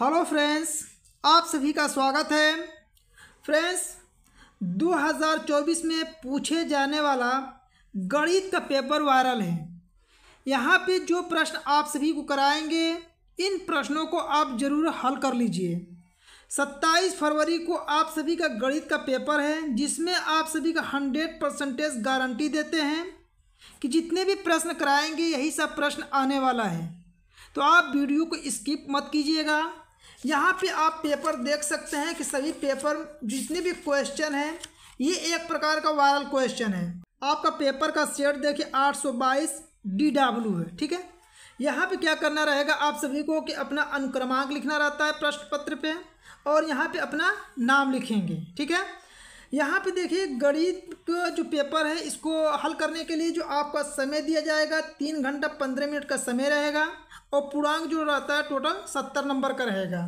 hello friends आप सभी का स्वागत है फ्रेंड्स 2024 में पूछे जाने वाला गणित का पेपर वायरल है यहाँ पे जो प्रश्न आप सभी को कराएंगे इन प्रश्नों को आप ज़रूर हल कर लीजिए 27 फरवरी को आप सभी का गणित का पेपर है जिसमें आप सभी का 100 परसेंटेज गारंटी देते हैं कि जितने भी प्रश्न कराएंगे यही सब प्रश्न आने वाला है तो आप वीडियो को स्किप मत कीजिएगा यहाँ पे आप पेपर देख सकते हैं कि सभी पेपर जितने भी क्वेश्चन हैं ये एक प्रकार का वायरल क्वेश्चन है आपका पेपर का सेट देखिए 822 डब्ल्यू है ठीक है यहाँ पे क्या करना रहेगा आप सभी को कि अपना अनुक्रमांक लिखना रहता है प्रश्न पत्र पे और यहाँ पे अपना नाम लिखेंगे ठीक है यहाँ पे देखिए गणित का जो पेपर है इसको हल करने के लिए जो आपका समय दिया जाएगा तीन घंटा पंद्रह मिनट का समय रहेगा और पूर्णांक जो रहता है टोटल सत्तर नंबर का रहेगा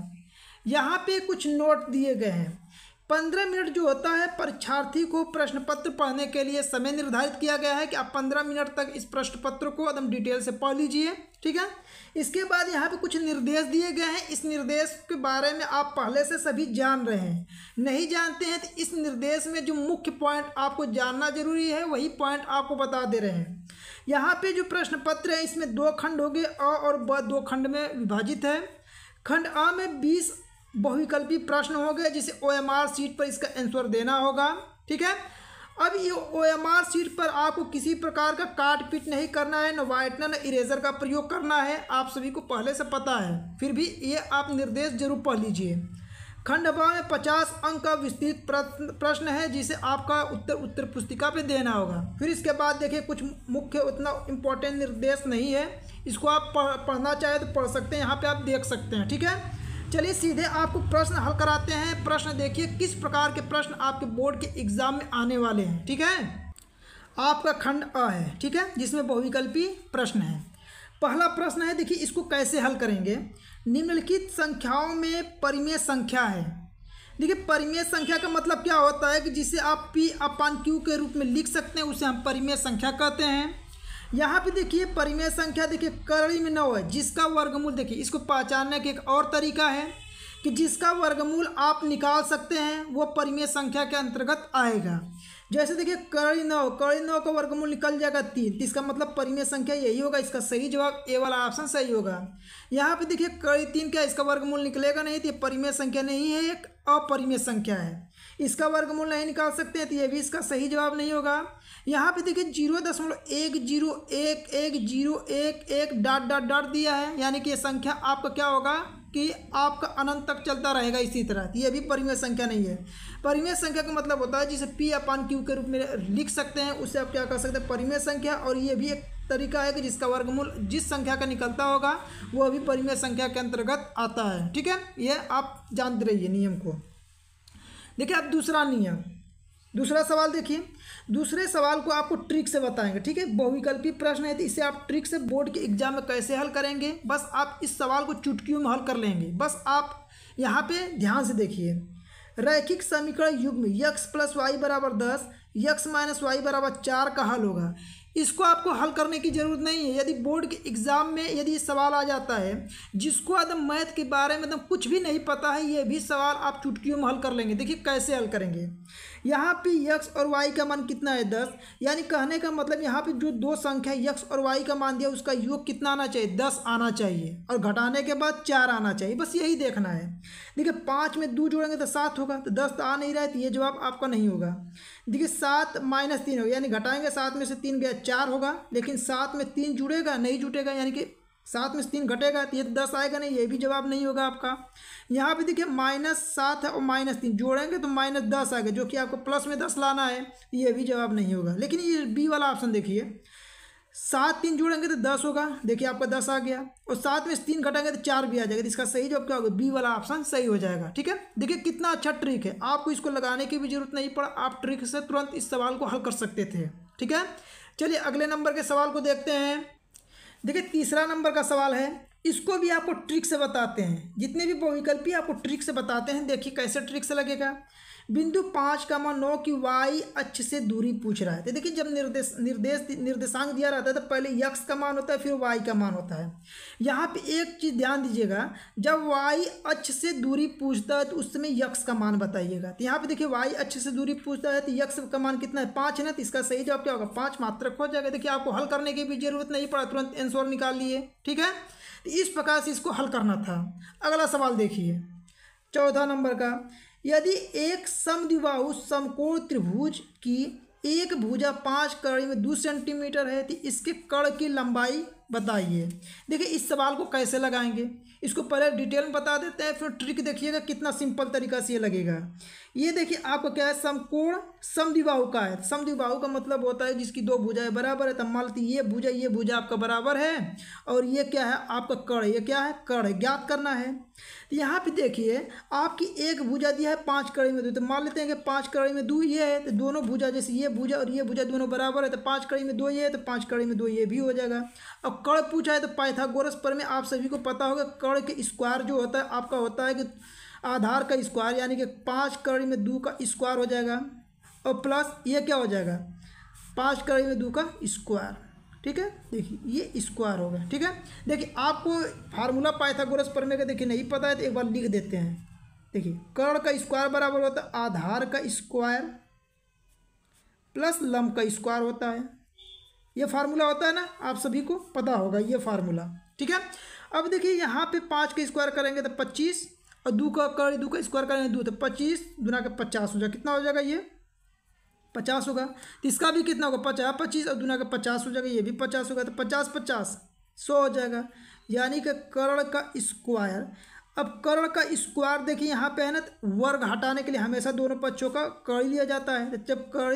यहाँ पे कुछ नोट दिए गए हैं पंद्रह मिनट जो होता है परीक्षार्थी को प्रश्न पत्र पढ़ने के लिए समय निर्धारित किया गया है कि आप पंद्रह मिनट तक इस प्रश्न पत्र को एकदम डिटेल से पढ़ लीजिए ठीक है इसके बाद यहाँ पे कुछ निर्देश दिए गए हैं इस निर्देश के बारे में आप पहले से सभी जान रहे हैं नहीं जानते हैं तो इस निर्देश में जो मुख्य पॉइंट आपको जानना जरूरी है वही पॉइंट आपको बता दे रहे हैं यहाँ पे जो प्रश्न पत्र है इसमें दो खंड हो गए अ और ब दो खंड में विभाजित है खंड अ में बीस बहुविकल्पी प्रश्न हो गए जिसे ओ एम आर सीट पर इसका आंसर देना होगा ठीक है अब ये ओ एम आर सीट पर आपको किसी प्रकार का काट पीट नहीं करना है न वाइटनर न इरेजर का प्रयोग करना है आप सभी को पहले से पता है फिर भी ये आप निर्देश जरूर पढ़ लीजिए खंड बा में पचास अंक का विस्तृत प्रश्न है जिसे आपका उत्तर उत्तर पुस्तिका पे देना होगा फिर इसके बाद देखिए कुछ मुख्य उतना इम्पोर्टेंट निर्देश नहीं है इसको आप पढ़ना चाहें तो पढ़ सकते हैं यहाँ पे आप देख सकते हैं ठीक है चलिए सीधे आपको प्रश्न हल कराते हैं प्रश्न देखिए किस प्रकार के प्रश्न आपके बोर्ड के एग्जाम में आने वाले हैं ठीक है आपका खंड अ है ठीक है जिसमें बहुविकल्पी प्रश्न है पहला प्रश्न है देखिए इसको कैसे हल करेंगे निम्नलिखित संख्याओं में परिमेय संख्या है देखिए परिमेय संख्या का मतलब क्या होता है कि जिसे आप पी अपान क्यू के रूप में लिख सकते हैं उसे हम परिमेय संख्या कहते हैं यहाँ पे देखिए परिमेय संख्या देखिए करड़ी में नौ है जिसका वर्गमूल देखिए इसको पहचानने का एक और तरीका है कि जिसका वर्गमूल आप निकाल सकते हैं वो परिमेय संख्या के अंतर्गत आएगा जैसे देखिए कड़ी नौ कड़ी नौ का वर्गमूल निकल जाएगा तीन तो इसका मतलब परिमेय संख्या यही होगा इसका सही जवाब ए वाला ऑप्शन सही होगा यहाँ पे देखिए कड़ी तीन क्या इसका वर्गमूल निकलेगा नहीं तो परिमेय संख्या नहीं है एक अपरिमेय संख्या है इसका वर्गमूल नहीं निकाल सकते तो ये भी इसका सही जवाब नहीं होगा यहाँ पे देखिए जीरो दशमलव एक जीरो एक एक जीरो एक एक डॉट डॉट डॉट दिया है यानी कि ये संख्या आपका क्या होगा कि आपका अनंत तक चलता रहेगा इसी तरह ये भी परिमेय संख्या नहीं है परिमेय संख्या का मतलब होता है जिसे पी अपान क्यू के रूप में लिख सकते हैं उसे आप क्या कर सकते हैं परिमेय संख्या और ये भी एक तरीका है कि जिसका वर्गमूल जिस संख्या का निकलता होगा वो अभी परिमेय संख्या के अंतर्गत आता है ठीक है ये आप जानते रहिए नियम को देखिए अब दूसरा नियम दूसरा सवाल देखिए दूसरे सवाल को आपको ट्रिक से बताएंगे ठीक है बहुविकल्पी प्रश्न है तो इसे आप ट्रिक से बोर्ड के एग्जाम में कैसे हल करेंगे बस आप इस सवाल को चुटकियों में हल कर लेंगे बस आप यहाँ पे ध्यान से देखिए रैखिक समीकरण युग में यक्स प्लस वाई बराबर दस यक्स माइनस वाई बराबर चार का हल होगा इसको आपको हल करने की ज़रूरत नहीं है यदि बोर्ड के एग्ज़ाम में यदि सवाल आ जाता है जिसको एकदम मैथ के बारे में एकदम कुछ भी नहीं पता है ये भी सवाल आप चुटकियों में हल कर लेंगे देखिए कैसे हल करेंगे यहाँ पे यक्स और वाई का मान कितना है दस यानी कहने का मतलब यहाँ पे जो दो संख्या यक्स और वाई का मान दिया उसका योग कितना आना चाहिए दस आना चाहिए और घटाने के बाद चार आना चाहिए बस यही देखना है देखिए पाँच में दो जोड़ेंगे तो सात होगा तो दस तो आ नहीं रहा है तो ये जवाब आपका नहीं होगा देखिए सात माइनस तीन होगा यानी घटाएंगे सात में से तीन गया चार होगा लेकिन सात में तीन जुड़ेगा नहीं जुटेगा यानी कि सात में से तीन घटेगा तो ये तो दस आएगा नहीं ये भी जवाब नहीं होगा आपका यहाँ पे देखिए माइनस सात है और माइनस तीन जोड़ेंगे तो माइनस दस आएगा जो कि आपको प्लस में दस लाना है ये भी जवाब नहीं होगा लेकिन ये बी वाला ऑप्शन देखिए सात तीन जोड़ेंगे तो दस होगा देखिए आपका दस आ गया और सात में से तीन घटेंगे तो चार भी आ जाएगा तो इसका सही जवाब क्या होगा बी वाला ऑप्शन सही हो जाएगा ठीक है देखिए कितना अच्छा ट्रिक है आपको इसको लगाने की भी जरूरत नहीं पड़ा आप ट्रिक से तुरंत इस सवाल को हल कर सकते थे ठीक है चलिए अगले नंबर के सवाल को देखते हैं देखिए तीसरा नंबर का सवाल है इसको भी आपको ट्रिक से बताते हैं जितने भी बहुविकल्पी आपको ट्रिक से बताते हैं देखिए कैसे ट्रिक से लगेगा बिंदु पाँच कमा नौ की वाई अच्छे से दूरी पूछ रहा है तो देखिए जब निर्देश निर्देश निर्देशांक दिया रहता है तो पहले यक्स का मान होता है फिर वाई का मान होता है यहाँ पे एक चीज़ ध्यान दीजिएगा जब वाई अच्छे से दूरी पूछता है तो उस समय यक्स का मान बताइएगा तो यहाँ पे देखिए वाई अच्छे से दूरी पूछता है तो यक्स का मान कितना है पाँच है ना तो इसका सही जवाब क्या होगा पाँच मात्रक हो जाएगा देखिए आपको हल करने की भी जरूरत नहीं पड़ा तुरंत आंसर निकाल लिए ठीक है तो इस प्रकार से इसको हल करना था अगला सवाल देखिए चौथा नंबर का यदि एक समद्विबाहु समकोण त्रिभुज की एक भुजा पाँच कड़ी में दो सेंटीमीटर है तो इसके कड़ की लंबाई बताइए देखिए इस सवाल को कैसे लगाएंगे इसको पहले डिटेल में बता देते हैं फिर ट्रिक देखिएगा कितना सिंपल तरीका से ये लगेगा ये देखिए आपका क्या है समकोण समदिबाहु का है समदिबाहु का मतलब होता है जिसकी दो भुजाएं बराबर है तो मालती ये भुजा ये भुजा आपका बराबर है और ये क्या है आपका कड़ ये क्या है कड़ ज्ञात करना है तो यहाँ पे देखिए आपकी एक भुजा दिया है पाँच कड़ी में दो तो मान लेते हैं कि पाँच कड़ी में दो ये है तो दोनों भुजा जैसे ये भुजा और ये भुजा दोनों बराबर है तो पाँच कड़ी में दो ये है तो पाँच कड़ी में दो ये भी हो जाएगा अब कड़ पूछा है तो पाइथागोरस पर में आप सभी को पता होगा कर्ण के स्क्वायर जो होता है आपका होता है कि आधार का स्क्वायर यानी कि पाँच कर्ण में दो का स्क्वायर हो जाएगा और प्लस ये क्या हो जाएगा पाँच कर्ण में दो का स्क्वायर ठीक है देखिए ये स्क्वायर होगा ठीक है देखिए आपको फार्मूला पाइथागोरस प्रमेय का देखिए नहीं पता है तो एक बार लिख देते हैं देखिए कर्ण का स्क्वायर बराबर होता है आधार का स्क्वायर प्लस लम्ब का स्क्वायर होता है ये फार्मूला होता है ना आप सभी को पता होगा ये फार्मूला ठीक है अब देखिए यहाँ पे पाँच का स्क्वायर करेंगे तो पच्चीस और दो का कर दो का स्क्वायर करेंगे दो तो पच्चीस दुना का पचास हो जाएगा कितना हो जाएगा ये पचास होगा तो इसका भी कितना होगा पचास पच्चीस और दुना का पचास हो जाएगा ये भी पचास होगा तो पचास पचास सौ हो जाएगा यानी कि करण का स्क्वायर अब करण का स्क्वायर देखिए यहाँ पे है ना तो वर्ग हटाने के लिए हमेशा दोनों पक्षों का कर लिया जाता है तो जब कर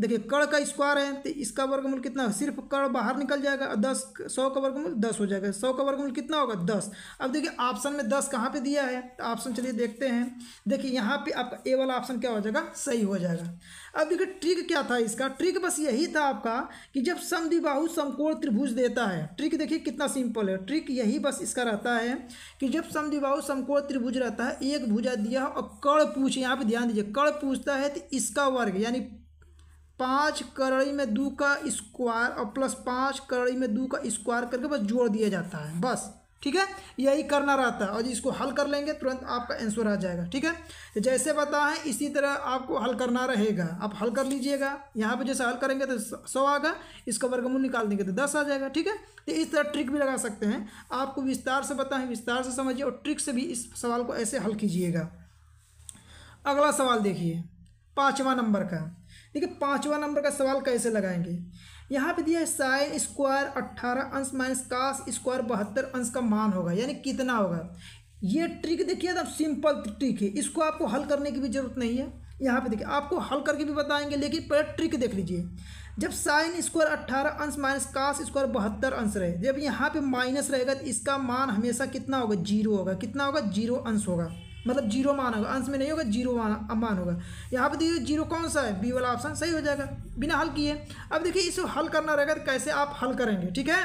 देखिए कड़ का स्क्वायर है तो इसका वर्गमूल कितना सिर्फ कड़ बाहर निकल जाएगा और दस सौ का वर्गमूल दस हो जाएगा सौ का वर्गमूल कितना होगा दस अब देखिए ऑप्शन में दस कहाँ पे दिया है तो ऑप्शन चलिए देखते हैं देखिए यहाँ पे आपका ए वाला ऑप्शन क्या हो जाएगा सही हो जाएगा अब देखिए ट्रिक क्या था इसका ट्रिक बस यही था आपका कि जब समिबाहु समकोण त्रिभुज देता है ट्रिक देखिए कितना सिंपल है ट्रिक यही बस इसका रहता है कि जब समिबाहु समकोण त्रिभुज रहता है एक भुजा दिया और कड़ पूछ यहाँ पर ध्यान दीजिए कड़ पूछता है तो इसका वर्ग यानी पाँच करड़ी में दो का स्क्वायर और प्लस पाँच करड़ी में दो का स्क्वायर करके बस जोड़ दिया जाता है बस ठीक है यही करना रहता है और इसको हल कर लेंगे तुरंत आपका आंसर आ जाएगा ठीक है तो जैसे बता है इसी तरह आपको हल करना रहेगा आप हल कर लीजिएगा यहाँ पे जैसे हल करेंगे तो सौ आगा इसका वर्गमूल निकाल देंगे तो दस आ जाएगा ठीक है तो इस तरह ट्रिक भी लगा सकते हैं आपको विस्तार से बताएं विस्तार से समझिए और ट्रिक से भी इस सवाल को ऐसे हल कीजिएगा अगला सवाल देखिए पाँचवा नंबर का देखिए पाँचवा नंबर का सवाल कैसे लगाएंगे यहाँ पे दिया है साइन स्क्वायर अट्ठारह अंश माइनस काश स्क्वायर बहत्तर अंश का मान होगा यानी कितना होगा ये ट्रिक देखिए एकदम सिंपल ट्रिक है इसको आपको हल करने की भी ज़रूरत नहीं है यहाँ पे देखिए आपको हल करके भी बताएंगे लेकिन पहले ट्रिक देख लीजिए जब साइन स्क्वायर अट्ठारह अंश माइनस काश स्क्वायर बहत्तर अंश रहे जब यहाँ पे माइनस रहेगा तो इसका मान हमेशा कितना होगा जीरो होगा कितना होगा जीरो अंश होगा मतलब जीरो मान होगा अंश में नहीं होगा जीरो मान होगा यहाँ पर देखिए जीरो कौन सा है बी वाला ऑप्शन सही हो जाएगा बिना हल किए अब देखिए इसको हल करना रहेगा तो कैसे आप हल करेंगे ठीक है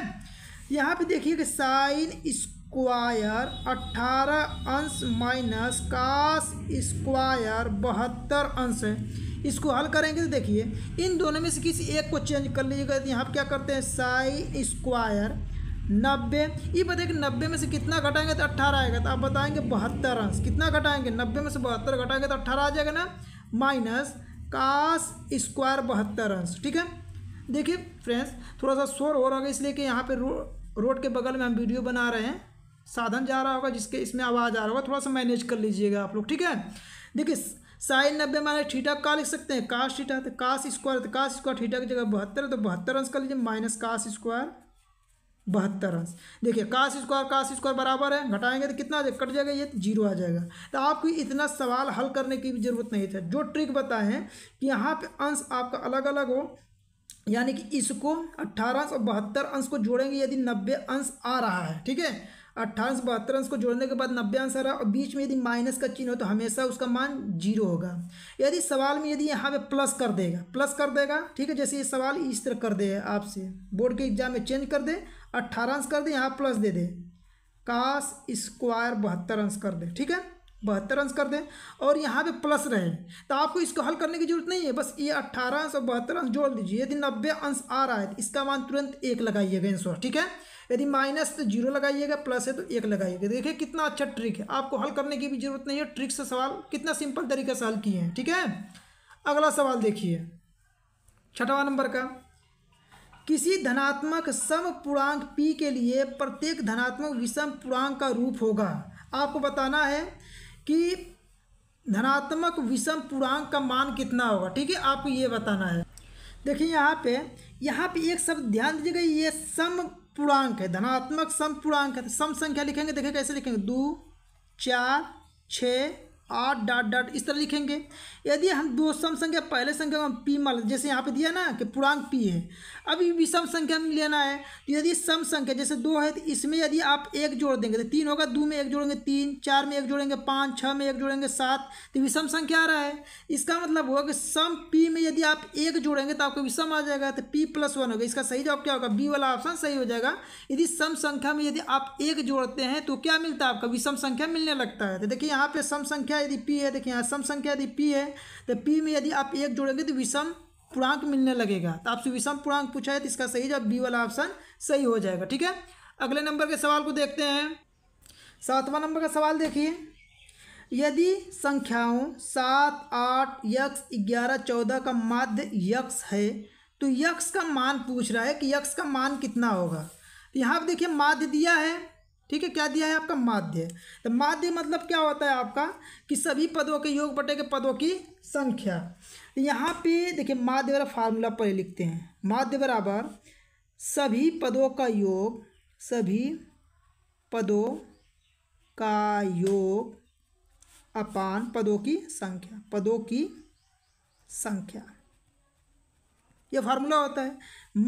यहाँ पे देखिए कि साइन स्क्वायर अट्ठारह अंश माइनस काश स्क्वायर बहत्तर अंश है इसको हल करेंगे तो देखिए इन दोनों में से किसी एक को चेंज कर लीजिएगा तो यहाँ पर क्या करते हैं साइन स्क्वायर नब्बे ये बताइए कि नब्बे में से कितना घटाएंगे तो अट्ठारह आएगा तो आप बताएंगे बहत्तर अंश कितना घटाएंगे नब्बे में से बहत्तर घटाएंगे तो अट्ठारह आ जाएगा ना माइनस काश स्क्वायर बहत्तर अंश ठीक है देखिए फ्रेंड्स थोड़ा सा शोर हो रहा होगा इसलिए कि यहाँ पे रो, रोड के बगल में हम वीडियो बना रहे हैं साधन जा रहा होगा जिसके इसमें आवाज़ आ रहा होगा थोड़ा सा मैनेज कर लीजिएगा आप लोग ठीक है देखिए साइन नब्बे माइनस ठीठा का लिख सकते हैं काश ठीठा तो काश स्क्वायर तो काश स्क्वायर ठीठा की जगह बहत्तर तो बहत्तर अंश कर लीजिए माइनस काश स्क्वायर बहत्तर अंश देखिए काश स्क्वायर काश स्क्वायर बराबर है घटाएंगे तो कितना कट जाएगा ये जीरो आ जाएगा तो आपको इतना सवाल हल करने की भी ज़रूरत नहीं था जो ट्रिक बताएं कि यहाँ पे अंश आपका अलग अलग हो यानी कि इसको अट्ठारह अंश और बहत्तर अंश को जोड़ेंगे यदि नब्बे अंश आ रहा है ठीक है अट्ठारह से बहत्तर अंश को जोड़ने के बाद नब्बे अंश आ रहा है और बीच में यदि माइनस का चिन्ह हो तो हमेशा उसका मान जीरो होगा यदि सवाल में यदि यहाँ पे प्लस कर देगा प्लस कर देगा ठीक है जैसे ये सवाल इस तरह कर दे आपसे बोर्ड के एग्जाम में चेंज कर दे अट्ठारह अंश कर दे यहाँ प्लस दे दे काश स्क्वायर बहत्तर अंश कर दे ठीक है बहत्तर अंश कर दें और यहाँ पे प्लस रहे तो आपको इसको हल करने की जरूरत नहीं है बस ये अट्ठारह अंश और बहत्तर अंश जोड़ दीजिए यदि नब्बे अंश आ रहा है तो इसका मान तुरंत एक लगाइएगा आंसर ठीक है यदि माइनस तो जीरो लगाइएगा प्लस है तो एक लगाइएगा देखिए कितना अच्छा ट्रिक है आपको हल करने की भी जरूरत नहीं है ट्रिक से सवाल कितना सिंपल तरीके से हल किए हैं ठीक है अगला सवाल देखिए छठवा नंबर का किसी धनात्मक सम पूर्णांक पी के लिए प्रत्येक धनात्मक विषम पूर्णांक का रूप होगा आपको बताना है कि धनात्मक विषम पूर्णांक का मान कितना होगा ठीक है आपको ये बताना है देखिए यहाँ पे यहाँ पे एक शब्द ध्यान दीजिएगा ये सम पूर्णांक है धनात्मक सम पूर्णांक है सम संख्या लिखेंगे देखिए कैसे लिखेंगे दो चार छः आठ डॉट डॉट इस तरह लिखेंगे यदि हम दो सम संख्या पहले संख्या में पी मान जैसे यहाँ पे दिया ना कि पूर्णांक पी है अभी विषम संख्या में लेना है तो यदि सम संख्या जैसे दो है तो इसमें यदि आप एक जोड़ देंगे तो तीन होगा दो में एक जोड़ेंगे तीन चार में एक जोड़ेंगे पाँच छः में एक जोड़ेंगे सात तो विषम संख्या आ रहा है इसका मतलब होगा कि सम पी में यदि आप एक जोड़ेंगे तो आपको विषम आ जाएगा तो पी प्लस वन होगा इसका सही जवाब क्या होगा बी वाला ऑप्शन सही हो जाएगा यदि सम संख्या में यदि आप एक जोड़ते हैं तो क्या मिलता है आपका विषम संख्या मिलने लगता है तो देखिए यहाँ पे सम संख्या यदि पी है देखिए यहाँ सम संख्या यदि पी है तो पी में यदि आप एक जोड़ेंगे तो विषम पूर्णांक मिलने लगेगा तो आपसे विषम पूर्णांक पूछा है तो इसका सही जब बी वाला ऑप्शन सही हो जाएगा ठीक है अगले नंबर के सवाल को देखते हैं सातवां नंबर का सवाल देखिए यदि संख्याओं सात आठ यक्स ग्यारह चौदह का माध्य यक्स है तो यक्स का मान पूछ रहा है कि यक्स का मान कितना होगा तो यहाँ पर देखिए माध्य दिया है ठीक है क्या दिया है आपका माध्य तो माध्य मतलब क्या होता है आपका कि सभी पदों के योग बटे के पदों की संख्या तो यहाँ पे देखिए माध्य वाला फार्मूला पहले लिखते हैं माध्य बराबर सभी पदों का योग सभी पदों का योग अपान पदों की संख्या पदों की संख्या यह फार्मूला होता है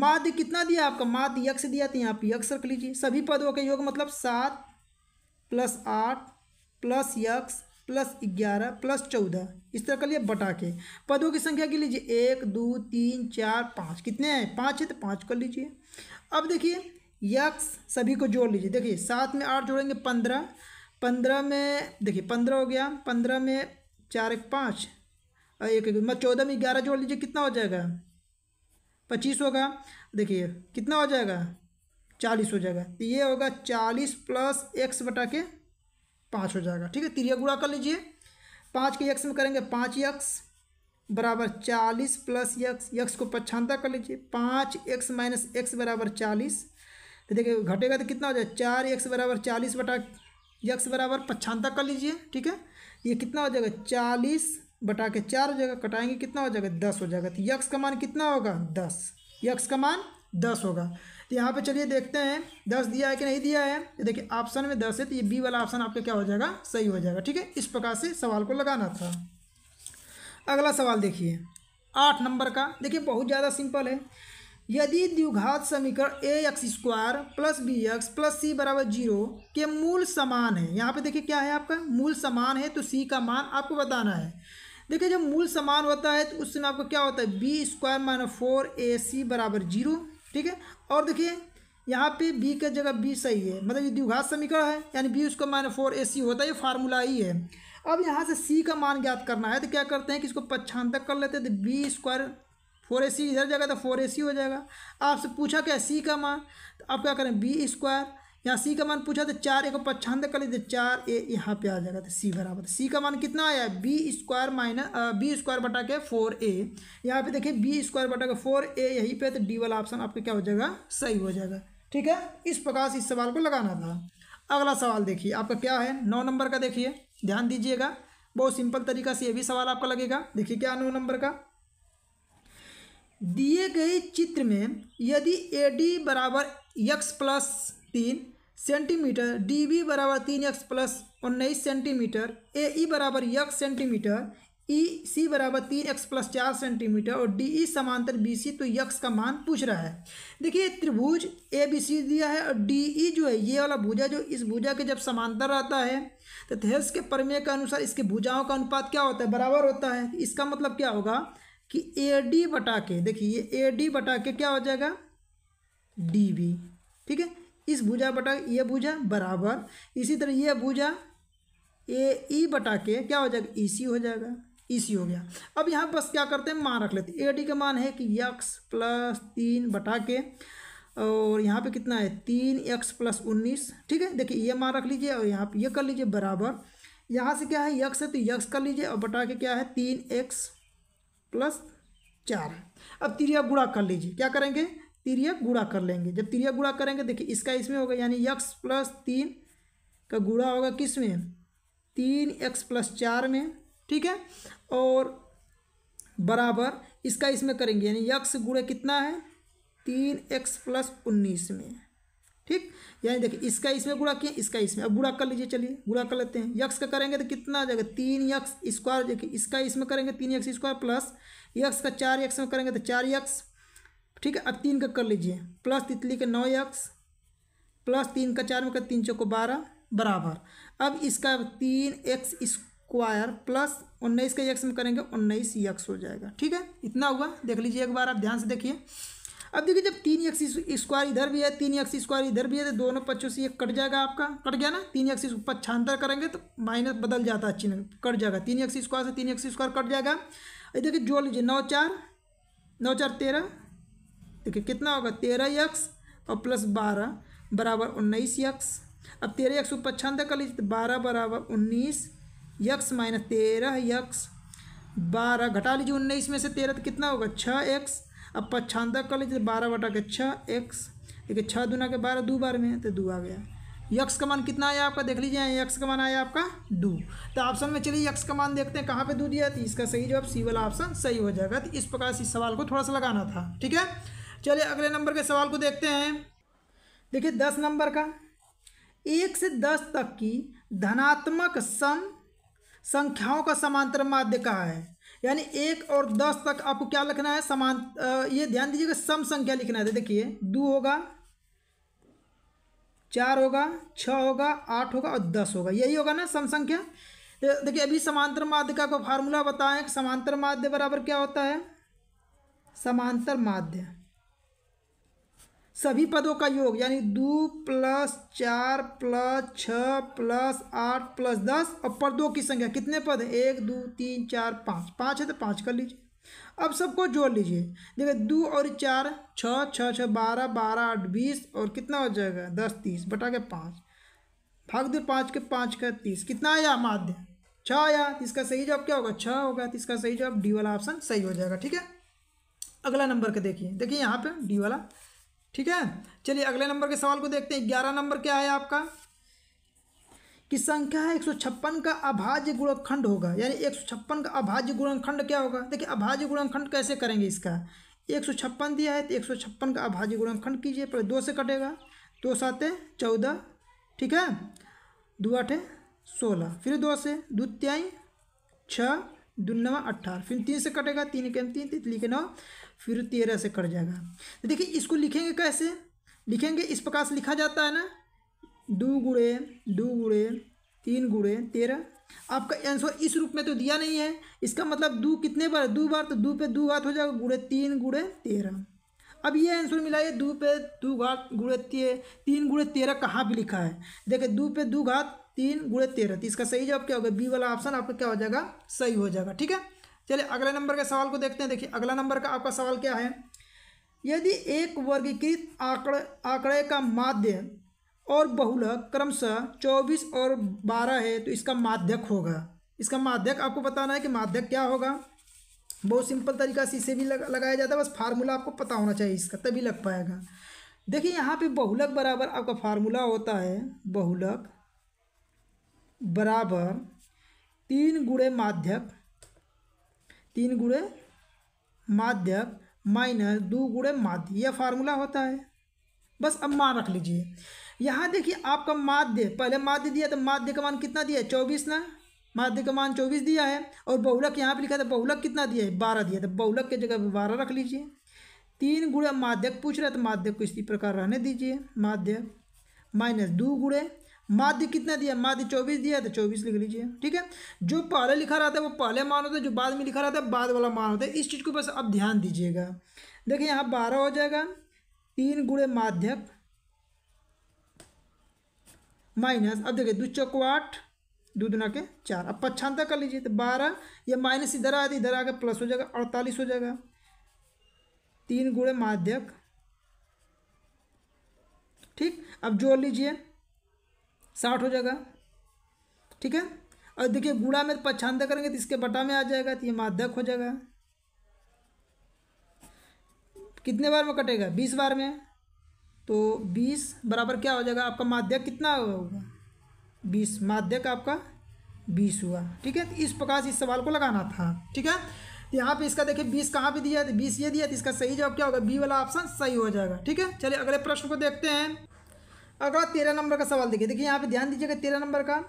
माध्य कितना दिया आपका माध्य यक्ष दिया तो यहाँ पे यक्ष रख लीजिए सभी पदों के योग मतलब सात प्लस आठ प्लस यक्ष प्लस ग्यारह प्लस चौदह इस तरह कर लिया बटा के पदों की संख्या के लीजिए एक दो तीन चार पाँच कितने हैं पाँच है तो पाँच कर लीजिए अब देखिए यक्स सभी को जोड़ लीजिए देखिए सात में आठ जोड़ेंगे पंद्रह पंद्रह में देखिए पंद्रह हो गया पंद्रह में चार एक पाँच और एक एक मैं चौदह में ग्यारह जोड़ लीजिए कितना हो जाएगा पच्चीस होगा देखिए कितना हो जाएगा चालीस हो जाएगा तो ये होगा चालीस प्लस एक्स बटा के पाँच हो जाएगा ठीक है तिरिया गुड़ा कर लीजिए पाँच के यक्स में करेंगे पाँच यक्स बराबर चालीस प्लस यक्स यक्स को पच्छानता कर लीजिए पाँच एक्स माइनस एक्स बराबर चालीस तो देखिए घटेगा तो कितना हो जाएगा चार एक्स बराबर चालीस बटा यक्स बराबर पछांता कर लीजिए ठीक है ये कितना हो जाएगा चालीस बटा के चार हो जाएगा कटाएंगे कितना हो जाएगा दस हो जाएगा तो यक्स का मान कितना होगा दस यक्स का मान दस होगा तो यहाँ पे चलिए देखते हैं दस दिया है कि नहीं दिया है तो देखिए ऑप्शन में दस है तो ये बी वाला ऑप्शन आपका क्या हो जाएगा सही हो जाएगा ठीक है इस प्रकार से सवाल को लगाना था अगला सवाल देखिए आठ नंबर का देखिए बहुत ज़्यादा सिंपल है यदि द्विघात समीकरण A X square plus B X plus C बराबर जीरो के मूल समान है यहाँ पे देखिए क्या है आपका मूल समान है तो सी का मान आपको बताना है देखिए जब मूल समान होता है तो उस समय आपको क्या होता है B square minus four A C बराबर जीरो ठीक है और देखिए यहाँ पे बी के जगह बी सही है मतलब ये द्विघात समीकरण है यानी बी उसका माइनस फोर ए सी होता है ये फार्मूला ही है अब यहाँ से सी का मान ज्ञात करना है तो क्या करते हैं कि इसको तक कर लेते हैं तो B square four A C इधर जाएगा तो फोर ए सी हो जाएगा आपसे पूछा क्या सी का मान तो आप क्या करें बी स्क्वायर यहाँ सी का मान पूछा था चार एक पच्छांद कर लेते चार ए यहाँ पे आ जाएगा तो सी बराबर सी का मान कितना आया B square minus B square बटा के फोर ए यहाँ पे देखिए बी स्क्वायर बटा के फोर ए यहीं पे तो डी वाला ऑप्शन आपका क्या हो जाएगा सही हो जाएगा ठीक है इस प्रकार से इस सवाल को लगाना था अगला सवाल देखिए आपका क्या है नौ नंबर का देखिए ध्यान दीजिएगा बहुत सिंपल तरीका से ये भी सवाल आपका लगेगा देखिए क्या नौ नंबर का दिए गए चित्र में यदि ए डी बराबर यक्स प्लस तीन सेंटीमीटर डी बी बराबर तीन एक्स प्लस उन्नीस सेंटीमीटर ए ई बराबर एक सेंटीमीटर ई सी बराबर तीन एक्स प्लस चार सेंटीमीटर और डी ई समांतर बी सी तो यक्स का मान पूछ रहा है देखिए त्रिभुज ए बी सी दिया है और डी ई जो है ये वाला भुजा जो इस भुजा के जब समांतर रहता है तो थेस के परमेय के अनुसार इसके भुजाओं का अनुपात क्या होता है बराबर होता है इसका मतलब क्या होगा कि ए डी बटा के देखिए ये ए डी बटा के क्या हो जाएगा डी बी ठीक है इस भुजा बटा ये भुजा बराबर इसी तरह ये भुजा ए ई बटा के क्या हो जाएगा ई सी हो जाएगा ई सी हो गया अब यहाँ बस क्या करते हैं मान रख लेते हैं ए डी का मान है कि यक्स प्लस तीन बटा के और यहाँ पे कितना है तीन एक्स प्लस उन्नीस ठीक है देखिए ये मान रख लीजिए और यहाँ पे ये कर लीजिए बराबर यहाँ से क्या है यक्स है तो यक्स कर लीजिए और बटा के क्या है तीन एक्स प्लस चार अब तिरिया गुणा कर लीजिए क्या करेंगे तिरिया गुड़ा कर लेंगे जब तिरिया गुड़ा करेंगे देखिए इसका इसमें होगा यानी यक्स प्लस तीन का गुड़ा होगा किस में तीन एक्स प्लस चार में ठीक है और बराबर इसका इसमें करेंगे यानी यक्स गुड़े कितना है तीन एक्स प्लस उन्नीस में ठीक यानी देखिए इसका इसमें गुड़ा किए इसका इसमें अब गुड़ा कर लीजिए चलिए गुड़ा कर लेते हैं यक्स का करेंगे तो कितना आ जाएगा तीन यक्स स्क्वायर देखिए इसका इसमें करेंगे तीन यक्स स्क्वायर प्लस यक्स का चार यक्स में करेंगे तो चार यक्स ठीक है अब तीन का कर लीजिए प्लस तितली का नौ एक्स प्लस तीन का चार में का तीन चौको बारह बराबर अब इसका तीन एक्स स्क्वायर प्लस उन्नीस का एक्स में करेंगे उन्नीस यक्स हो जाएगा ठीक है इतना हुआ देख लीजिए एक बार आप ध्यान से देखिए अब देखिए जब तीन एक्स स्क्वायर इधर भी है तीन एक्स स्क्वायर इधर भी है तो दोनों पच्चों से एक कट जाएगा आपका कट गया ना तीन एक्स पच्छांतर करेंगे तो माइनस बदल जाता है चिन्ह कट जाएगा तीन एक्स स्क्वायर से तीन एक्स स्क्वायर कट जाएगा ये देखिए जोड़ लीजिए नौ चार नौ चार तेरह देखिए कितना होगा तेरह यक्स और प्लस बारह बराबर उन्नीस यक्स अब तेरह यक्स ऊपर छंद कर लीजिए तो बारह बराबर उन्नीस यक्स माइनस तेरह यक्स बारह घटा लीजिए उन्नीस में से तेरह तो कितना होगा छः एक्स अब पच्छांद कर लीजिए तो बारह बटा के छः एक्स देखिए छः दुना के बारह दो बार में तो दो आ गया यक्स का मान कितना आया आपका देख लीजिए यक्स का मान आया आपका दो तो ऑप्शन में चलिए यक्स का मान देखते हैं कहाँ पे दो दिया तो इसका सही जवाब सी वाला ऑप्शन सही हो जाएगा तो इस प्रकार से इस सवाल को थोड़ा सा लगाना था ठीक है चलिए अगले नंबर के सवाल को देखते हैं देखिए दस नंबर का एक से दस तक की धनात्मक सम संख्याओं का समांतर माध्य कहा है यानी एक और दस तक आपको क्या लिखना है समान ये ध्यान दीजिएगा सम संख्या लिखना है देखिए दो होगा चार होगा छः होगा आठ होगा और दस होगा यही होगा ना सम संख्या तो देखिए अभी समांतर माध्य का को फार्मूला बताएं समांतर माध्य बराबर क्या होता है समांतर माध्य सभी पदों का योग यानी दो प्लस चार प्लस छः प्लस आठ प्लस दस और पदों की संख्या कितने पद है एक दो तीन चार पाँच पाँच है तो पाँच कर लीजिए अब सबको जोड़ लीजिए देखिए दो और चार छः छः छः बारह बारह आठ बीस और कितना हो जाएगा दस तीस बटा के पाँच भाग दो पाँच के पाँच का तीस कितना आया माध्य छः आया तो इसका सही जवाब क्या होगा छः होगा तो इसका सही जवाब डी वाला ऑप्शन सही हो जाएगा ठीक है अगला नंबर का देखिए देखिए यहाँ पे डी वाला ठीक है चलिए अगले नंबर के सवाल को देखते हैं ग्यारह नंबर क्या है आपका कि संख्या है एक सौ छप्पन का अभाज्य गुणखंड होगा यानी एक सौ छप्पन का अभाज्य गुणनखंड क्या होगा देखिए अभाज्य गुणनखंड कैसे करेंगे इसका एक सौ छप्पन दिया है तो एक सौ छप्पन का अभाज्य गुणनखंड कीजिए पर दो से कटेगा दो सातें चौदह ठीक है दो आठें सोलह फिर दो से दो छः दुनवा अट्ठारह फिर तीन से कटेगा तीन के तीन तितली के नौ फिर तेरह से कट जाएगा तो देखिए इसको लिखेंगे कैसे लिखेंगे इस प्रकार से लिखा जाता है ना दो गुड़े दो गुड़े तीन गुड़े तेरह आपका आंसर इस रूप में तो दिया नहीं है इसका मतलब दो कितने बार दो बार तो दो पे दो घात तो हो जाएगा गुड़े तीन गुड़े तेरह अब ये आंसर मिलाइए दो पे दो घात गुड़े ते, तीन गुड़े तेरह कहाँ पर लिखा है देखिए दो पे दो घात तीन गुड़े तेरह तो इसका सही जवाब क्या होगा बी वाला ऑप्शन आपका क्या हो जाएगा सही हो जाएगा ठीक है चलिए अगले नंबर के सवाल को देखते हैं देखिए अगला नंबर का आपका सवाल क्या है यदि एक वर्गीकृत आंकड़े आंकड़े का माध्य और बहुलक क्रमशः चौबीस और बारह है तो इसका माध्यक होगा इसका माध्यक आपको बताना है कि माध्यक क्या होगा बहुत सिंपल तरीका से इसे भी लग, लगाया जाता है बस फार्मूला आपको पता होना चाहिए इसका तभी लग पाएगा देखिए यहाँ पे बहुलक बराबर आपका फार्मूला होता है बहुलक बराबर तीन गुड़े माध्यक तीन गुड़े माध्यक माइनस दो गुड़े माध्य यह फार्मूला होता है बस अब मान रख लीजिए यहाँ देखिए आपका माध्य पहले माध्य दिया तो माध्य का मान कितना दिया है चौबीस ना माध्य का मान चौबीस दिया है और बहुलक यहाँ पे लिखा था बहुलक कितना दिया है बारह दिया था तो बहुलक के जगह पर बारह रख लीजिए तीन गुड़े माध्यक पूछ रहे तो माध्यक को इसी प्रकार रहने दीजिए माध्य माइनस दो गुड़े माध्य कितना दिया माध्य चौबीस दिया तो चौबीस लिख लीजिए ठीक है जो पहले लिखा रहता है वो पहले मान होता है जो बाद में लिखा रहता है बाद वाला मान होता है इस चीज़ को बस अब ध्यान दीजिएगा देखिए यहाँ बारह हो जाएगा तीन गुड़े माध्यक माइनस अब देखिए दो चौको आठ दो दुना के चार अब पच्छांतर कर लीजिए तो बारह या माइनस इधर आया इधर आकर प्लस हो जाएगा अड़तालीस हो जाएगा तीन गुड़े माध्यक ठीक अब जोड़ लीजिए साठ हो जाएगा ठीक है और देखिए गुड़ा में तो पच्छांदा करेंगे तो इसके बटा में आ जाएगा तो ये माध्यक हो जाएगा कितने बार में कटेगा बीस बार में तो बीस बराबर क्या हो जाएगा आपका माध्यक कितना होगा बीस माध्यक आपका बीस हुआ ठीक है तो इस प्रकार से इस सवाल को लगाना था ठीक है तो यहाँ पे इसका देखिए बीस कहाँ पे दिया है तो बीस ये दिया तो इसका सही जवाब क्या होगा बी वाला ऑप्शन सही हो जाएगा ठीक है चलिए अगले प्रश्न को देखते हैं अगला तेरह नंबर का सवाल देखिए देखिए यहाँ पे ध्यान दीजिएगा तेरह नंबर का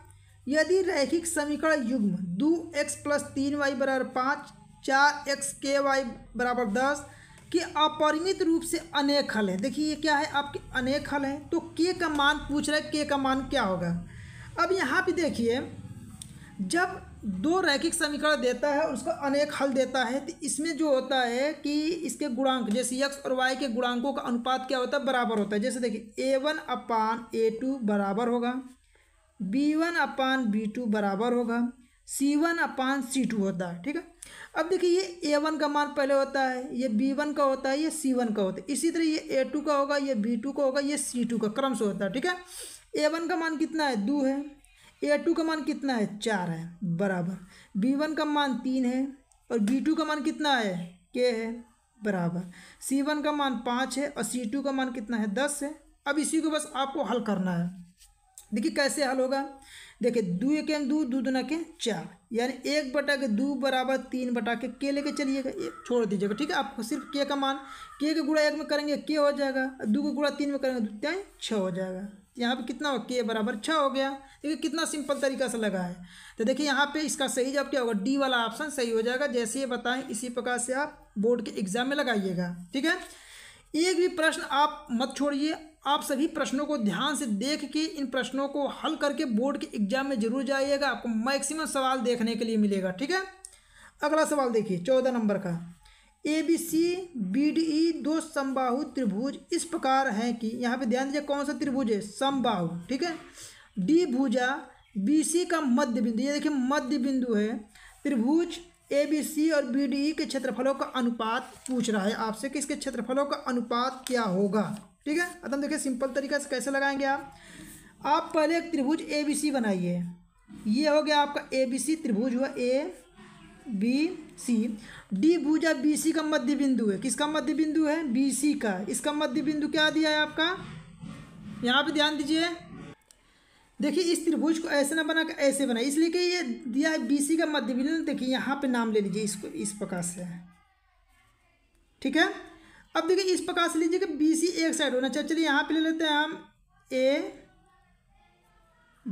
यदि रैखिक समीकरण युग्म दो एक्स प्लस तीन वाई बराबर पाँच चार एक्स के वाई बराबर दस के अपरिमित रूप से अनेक हल है देखिए ये क्या है आपके अनेक हल हैं तो के का मान पूछ रहे के का मान क्या होगा अब यहाँ पे देखिए जब दो रैखिक समीकरण देता है और उसका अनेक हल देता है तो इसमें जो होता है कि इसके गुणांक जैसे यक्स और वाई के गुणांकों का अनुपात क्या होता है बराबर होता है जैसे देखिए ए वन अपान ए टू बराबर होगा B one upon B two बराबर होगा सी वन अपान सी टू होता है ठीक है अब देखिए ये ए वन का मान पहले होता है ये बी वन का होता है ये सी वन का होता है इसी तरह ये ए टू का होगा ये बी टू का होगा ये सी टू का क्रम से होता है ठीक है ए वन का मान कितना है दो है ए टू का मान कितना है चार है बराबर बी वन का मान तीन है और बी टू का मान कितना है के है बराबर सी वन का मान पाँच है और सी टू का मान कितना है दस है अब इसी को बस आपको हल करना है देखिए कैसे हल होगा देखिए दो एक दो दो दुना के चार यानी एक बटा के दो बराबर तीन बटा के के लेके चलिएगा एक छोड़ दीजिएगा ठीक है आपको सिर्फ के का मान के के गुड़ा एक में करेंगे के हो जाएगा दो को गुड़ा तीन में करेंगे दो छः हो जाएगा यहाँ पे कितना हो के बराबर छः हो गया देखिए कितना सिंपल तरीका से लगा है तो देखिए यहाँ पे इसका सही जवाब क्या होगा डी वाला ऑप्शन सही हो जाएगा जैसे ये बताएं इसी प्रकार से आप बोर्ड के एग्जाम में लगाइएगा ठीक है एक भी प्रश्न आप मत छोड़िए आप सभी प्रश्नों को ध्यान से देख के इन प्रश्नों को हल करके बोर्ड के एग्जाम में जरूर जाइएगा आपको मैक्सिमम सवाल देखने के लिए मिलेगा ठीक है अगला सवाल देखिए चौदह नंबर का A B C B D E दो समबाहु त्रिभुज इस प्रकार हैं कि यहाँ पे ध्यान दीजिए कौन सा त्रिभुज है समबाहु ठीक है डी भुजा बी सी का मध्य बिंदु ये देखिए मध्य बिंदु है त्रिभुज ए बी सी और बी डी ई के क्षेत्रफलों का अनुपात पूछ रहा है आपसे कि इसके क्षेत्रफलों का अनुपात क्या होगा ठीक है अतम देखिए सिंपल तरीका से कैसे लगाएंगे आप आप पहले एक त्रिभुज ए बी सी बनाइए ये हो गया आपका ए बी सी त्रिभुज हुआ ए बी सी डी भुजा बी सी का मध्य बिंदु है किसका मध्य बिंदु है बी सी का इसका मध्य बिंदु क्या दिया है आपका यहाँ पे ध्यान दीजिए देखिए इस त्रिभुज को ऐसे ना बना कर ऐसे बना इसलिए कि ये दिया है बी सी का मध्य बिंदु देखिए यहाँ पे नाम ले लीजिए इसको इस प्रकार से ठीक है अब देखिए इस प्रकार से लीजिए कि बी सी एक साइड होना चाहिए चलिए यहाँ पर ले लेते हैं हम ए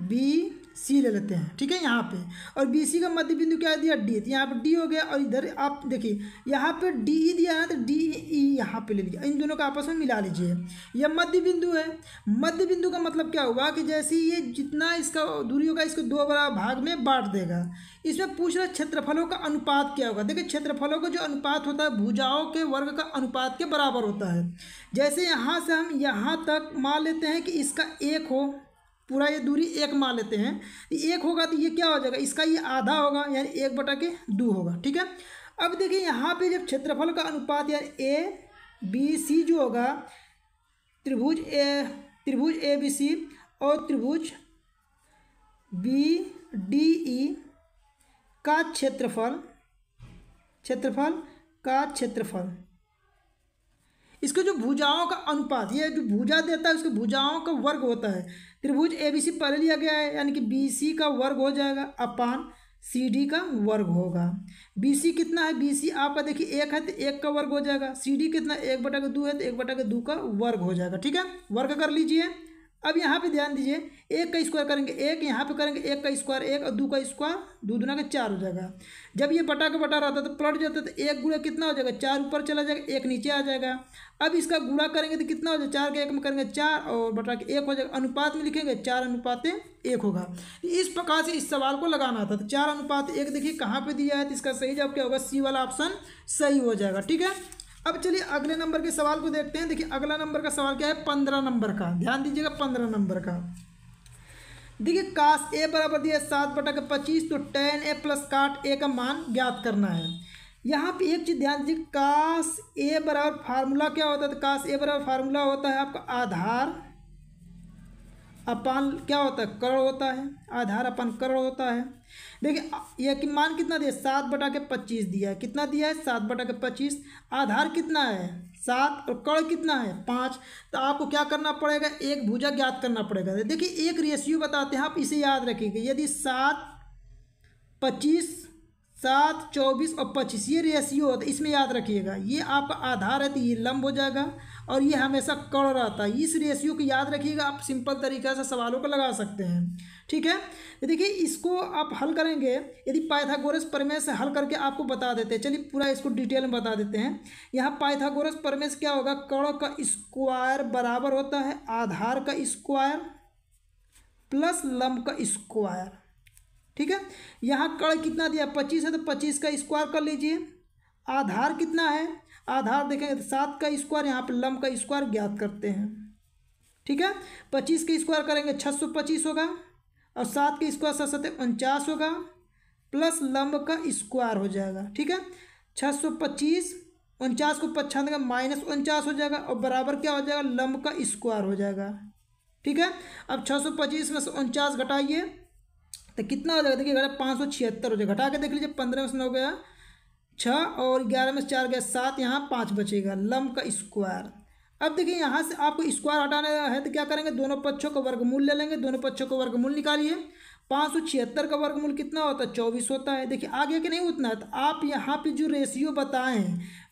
बी सी ले लेते हैं ठीक है यहाँ पे और बी सी का मध्य बिंदु क्या दिया डी तो यहाँ पर डी हो गया और इधर आप देखिए यहाँ पे डी ई e दिया है तो डी ई e यहाँ पे ले लीजिए इन दोनों का आपस में मिला लीजिए यह मध्य बिंदु है मध्य बिंदु का मतलब क्या हुआ कि जैसे ये जितना इसका दूरी होगा इसको दो बड़ा भाग में बांट देगा इसमें पूछ रहा क्षेत्रफलों का अनुपात क्या होगा देखिए क्षेत्रफलों का जो अनुपात होता है भुजाओं के वर्ग का अनुपात के बराबर होता है जैसे यहाँ से हम यहाँ तक मान लेते हैं कि इसका एक हो पूरा ये दूरी एक मान लेते हैं एक होगा तो ये क्या हो जाएगा इसका ये आधा होगा यानी एक बटा के दो होगा ठीक है अब देखिए यहाँ पे जब क्षेत्रफल का अनुपात यार ए बी सी जो होगा त्रिभुज ए त्रिभुज ए बी सी और त्रिभुज बी डी ई का क्षेत्रफल क्षेत्रफल का क्षेत्रफल इसके जो भुजाओं का अनुपात ये जो भुजा देता है उसके भुजाओं का वर्ग होता है त्रिभुज ए बी सी पहले लिया गया है यानी कि बी सी का वर्ग हो जाएगा अपान सी डी का वर्ग होगा बी सी कितना है बी सी आपका देखिए एक है तो एक का वर्ग हो जाएगा सी डी कितना एक बटा के दो है तो एक बटा के दो का वर्ग हो जाएगा ठीक है वर्ग कर लीजिए अब यहाँ पे ध्यान दीजिए एक का स्क्वायर करेंगे एक यहाँ पे करेंगे एक का स्क्वायर एक और दो का स्क्वायर दो दुना का चार हो जाएगा जब ये बटा के बटा रहा था तो पलट जाता तो एक गुड़ा कितना हो जाएगा चार ऊपर चला जाएगा एक नीचे आ जाएगा अब इसका गुड़ा करेंगे तो कितना हो जाएगा चार के एक में करेंगे चार और बटा के एक हो जाएगा अनुपात में लिखेंगे चार अनुपात एक होगा तो इस प्रकार से इस सवाल को लगाना था तो चार अनुपात एक देखिए कहाँ पर दिया है तो इसका सही जवाब क्या होगा सी वाला ऑप्शन सही हो जाएगा ठीक है अब चलिए अगले नंबर के सवाल को देखते हैं देखिए अगला नंबर का सवाल क्या है पंद्रह नंबर का ध्यान दीजिएगा पंद्रह नंबर का देखिए काश ए बराबर दिया सात बटा के पच्चीस तो टेन ए प्लस काट ए का मान ज्ञात करना है यहाँ पे एक चीज़ ध्यान दीजिए काश ए बराबर फार्मूला क्या होता है तो काश ए बराबर फार्मूला होता है आपका आधार अपान क्या होता है करोड़ होता है आधार अपान करोड़ होता है देखिए यह कि मान कितना दिया सात बटा के पच्चीस दिया है कितना दिया है सात बटा के पच्चीस आधार कितना है सात और कड़ कितना है पाँच तो आपको क्या करना पड़ेगा एक भुजा ज्ञात करना पड़ेगा देखिए एक रेशियो बताते हैं आप इसे याद रखेंगे यदि सात पच्चीस सात चौबीस और पच्चीस ये रेशियो होता है इसमें याद रखिएगा ये आपका आधार है तो ये लंब हो जाएगा और ये हमेशा कड़ रहता है इस रेशियो को याद रखिएगा आप सिंपल तरीके से सवालों को लगा सकते हैं ठीक है देखिए इसको आप हल करेंगे यदि पाइथागोरस प्रमेय से हल करके आपको बता देते हैं चलिए पूरा इसको डिटेल में बता देते हैं यहाँ पाइथागोरस प्रमेय से क्या होगा कड़ का स्क्वायर बराबर होता है आधार का स्क्वायर प्लस लम्ब का स्क्वायर ठीक है यहाँ कड़ कितना दिया पच्चीस है तो पच्चीस का स्क्वायर कर लीजिए आधार कितना है आधार देखेंगे तो सात का स्क्वायर यहाँ पर लम का स्क्वायर ज्ञात करते हैं ठीक है पच्चीस का स्क्वायर करेंगे छः सौ पच्चीस होगा और सात के स्क्वायर सात सत्य उनचास होगा प्लस लंब का स्क्वायर हो जाएगा ठीक है छः सौ पच्चीस उनचास को देगा माइनस उनचास हो जाएगा और बराबर क्या हो जाएगा लंब का स्क्वायर हो जाएगा ठीक है अब छः सौ पच्चीस में से उनचास घटाइए तो कितना हो जाएगा देखिए घटा पाँच सौ छिहत्तर हो जाएगा घटा के देख लीजिए पंद्रह में से नौ गया छः और ग्यारह में से चार गया सात यहाँ पाँच बचेगा लम का स्क्वायर अब देखिए यहाँ से आपको स्क्वायर हटाना है तो क्या करेंगे दोनों पक्षों का वर्गमूल ले लेंगे दोनों पक्षों का वर्गमूल निकालिए पाँच सौ छिहत्तर का वर्गमूल कितना होता है चौबीस होता है देखिए आगे के नहीं उतना है तो आप यहाँ पे जो रेशियो बताएं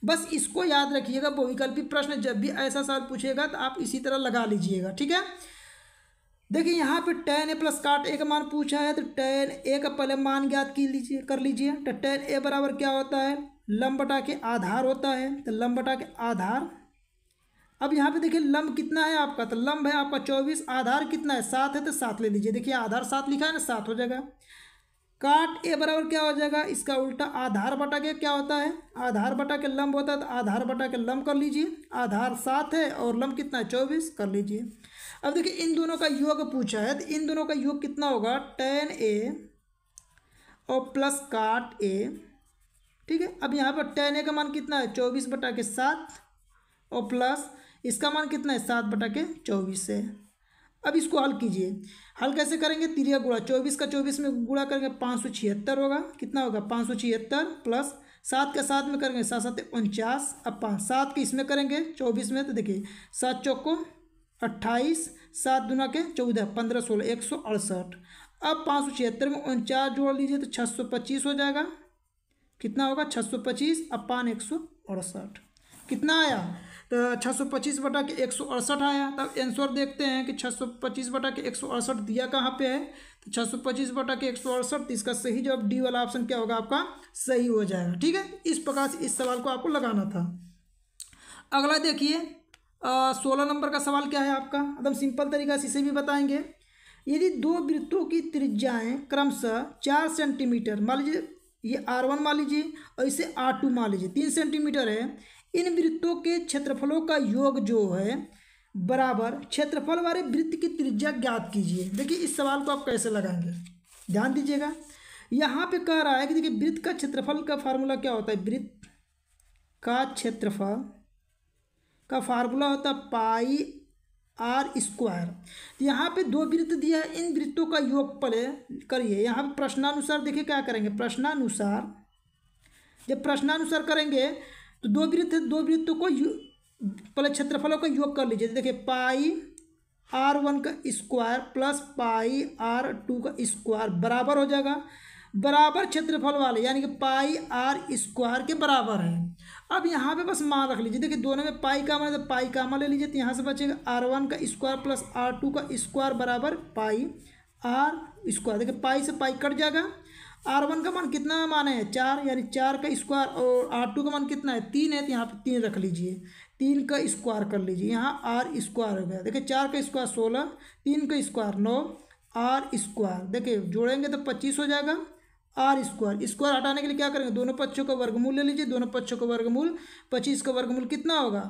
बस इसको याद रखिएगा बहुविकल्पी प्रश्न जब भी ऐसा सवाल पूछेगा तो आप इसी तरह लगा लीजिएगा ठीक है देखिए यहाँ पे टेन ए प्लस काट ए का मान पूछा है तो टेन ए का पहले मान ज्ञात की लीजिए कर लीजिए तो टेन ए बराबर क्या होता है लम्बटा बटा के आधार होता है तो लम्बटा के आधार अब यहाँ पे देखिए लम्ब कितना है आपका तो लम्ब है आपका चौबीस आधार कितना है सात है तो सात ले लीजिए देखिए आधार सात लिखा है ना सात हो जाएगा काट ए बराबर क्या हो जाएगा इसका उल्टा आधार बटा के क्या होता है आधार बटा के लंब होता है तो आधार बटा के लम्ब कर लीजिए आधार सात है और लम्ब कितना है चौबीस कर लीजिए अब देखिए इन दोनों का योग पूछा है तो इन दोनों का योग कितना होगा टेन ए और प्लस काट ए ठीक है अब यहाँ पर टेन ए का मान कितना है चौबीस बटा के सात और प्लस इसका मान कितना है सात बटा के चौबीस है अब इसको हल कीजिए हल कैसे करेंगे तिरिया गुड़ा चौबीस का चौबीस में गुड़ा करेंगे पाँच सौ छिहत्तर होगा कितना होगा पाँच सौ छिहत्तर प्लस सात के सात में करेंगे सात सात उनचास अब पाँच सात के इसमें करेंगे चौबीस में तो देखिए सात चौको अट्ठाईस सात दुना के चौदह पंद्रह सोलह एक सौ अड़सठ अब पाँच सौ छिहत्तर में उनचास जोड़ लीजिए तो छः सौ पच्चीस हो जाएगा कितना होगा छः सौ पच्चीस अब पान एक सौ अड़सठ कितना आया तो छः सौ पच्चीस बटा के एक सौ अड़सठ आया तब आंसर देखते हैं कि छः सौ पच्चीस बटा के एक सौ अड़सठ दिया कहाँ पे है तो छः सौ पच्चीस बटा के एक सौ अड़सठ तो इसका सही जवाब डी वाला ऑप्शन क्या होगा आपका सही हो जाएगा ठीक है इस प्रकार से इस सवाल को आपको लगाना था अगला देखिए सोलह नंबर का सवाल क्या है आपका एकदम सिंपल तरीका से इसे भी बताएंगे यदि दो वृत्तों की त्रिज्याएं क्रमशः चार सेंटीमीटर मान लीजिए ये आर वन मान लीजिए और इसे आर टू मान लीजिए तीन सेंटीमीटर है इन वृत्तों के क्षेत्रफलों का योग जो है बराबर क्षेत्रफल वाले वृत्त की त्रिज्या ज्ञात कीजिए देखिए इस सवाल को आप कैसे लगाएंगे ध्यान दीजिएगा यहाँ पे कह रहा है कि देखिए वृत्त का क्षेत्रफल का फार्मूला क्या होता है वृत्त का क्षेत्रफल का फार्मूला होता है पाई आर स्क्वायर यहाँ पे दो वृत्त दिया है इन वृत्तों का योग पले करिए यहाँ पे प्रश्नानुसार देखिए क्या करेंगे प्रश्नानुसार जब प्रश्नानुसार करेंगे तो दो वृत्त दो वृत्तों को पहले क्षेत्रफलों का योग कर लीजिए देखिए पाई आर वन का square plus pi R two का स्क्वायर बराबर हो जाएगा बराबर क्षेत्रफल वाले यानी कि पाई आर स्क्वायर के बराबर है अब यहाँ पे बस मान रख लीजिए देखिए दोनों में पाई का मान तो पाई का मान ले लीजिए तो यहाँ से बचेगा आर वन का स्क्वायर प्लस आर टू का स्क्वायर बराबर पाई आर स्क्वायर देखिए पाई से पाई कट जाएगा आर वन का मान कितना मान है चार यानी चार का स्क्वायर और आर टू का मान कितना है तीन है तो यहाँ पर तीन रख लीजिए तीन का स्क्वायर कर लीजिए यहाँ आर स्क्वायर हो गया देखिए चार का स्क्वायर सोलह तीन का स्क्वायर नौ आर स्क्वायर देखिए जोड़ेंगे तो पच्चीस हो जाएगा आर स्क्वायर स्क्वायर हटाने के लिए क्या करेंगे दोनों पक्षों का वर्गमूल ले लीजिए दोनों पक्षों का वर्गमूल पच्चीस का वर्गमूल कितना होगा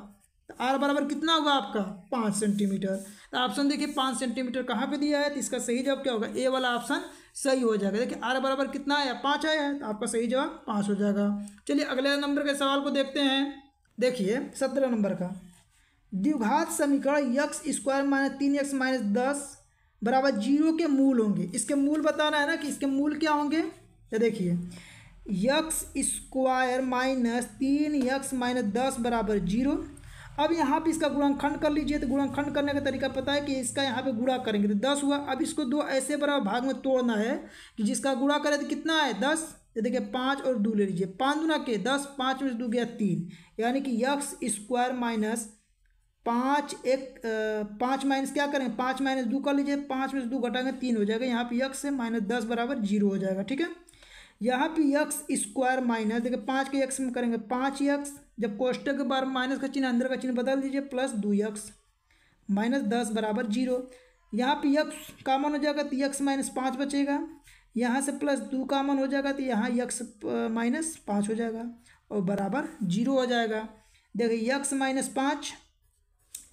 तो आर बराबर कितना होगा आपका पाँच सेंटीमीटर तो ऑप्शन देखिए पाँच सेंटीमीटर कहाँ पे दिया है तो इसका सही जवाब क्या होगा ए वाला ऑप्शन सही हो जाएगा देखिए आर बराबर कितना आया पाँच आया है तो आपका सही जवाब पाँच हो जाएगा चलिए अगले नंबर के सवाल को देखते हैं देखिए सत्रह नंबर का द्विघात समीकरण यक्स स्क्वायर माइनस तीन यक्स माइनस दस बराबर जीरो के मूल होंगे इसके मूल बताना है ना कि इसके मूल क्या होंगे तो देखिए यक्स स्क्वायर माइनस तीन यक्स माइनस दस बराबर जीरो अब यहाँ पे इसका गुणाखंड कर लीजिए तो गुणाखंड करने का तरीका पता है कि इसका यहाँ पे गुणा करेंगे तो दस हुआ अब इसको दो ऐसे बराबर भाग में तोड़ना है कि जिसका गुणा करें तो कितना है दस ये देखिए पाँच और दो ले लीजिए पाँच दुना के दस पाँच में से दो गया तीन यानी कि यक्स स्क्वायर माइनस पाँच एक पाँच माइनस क्या करेंगे पाँच माइनस दो कर लीजिए पाँच में से दो घटाएंगे तीन हो जाएगा यहाँ पे यक्स माइनस दस बराबर जीरो हो जाएगा ठीक है यहाँ पे यक्स स्क्वायर माइनस देखिए पाँच के यक्स में करेंगे पाँच यक्स जब कोष्टक के बार माइनस का चिन्ह अंदर का चिन्ह बदल दीजिए प्लस दो यक्स माइनस दस बराबर जीरो यहाँ पे यक्स कामन हो जाएगा तो यक्स माइनस पाँच बचेगा यहाँ से प्लस दो कामन हो जाएगा तो यहाँ यक्स माइनस पाँच हो जाएगा और बराबर जीरो हो जाएगा देखिए यक्स माइनस पाँच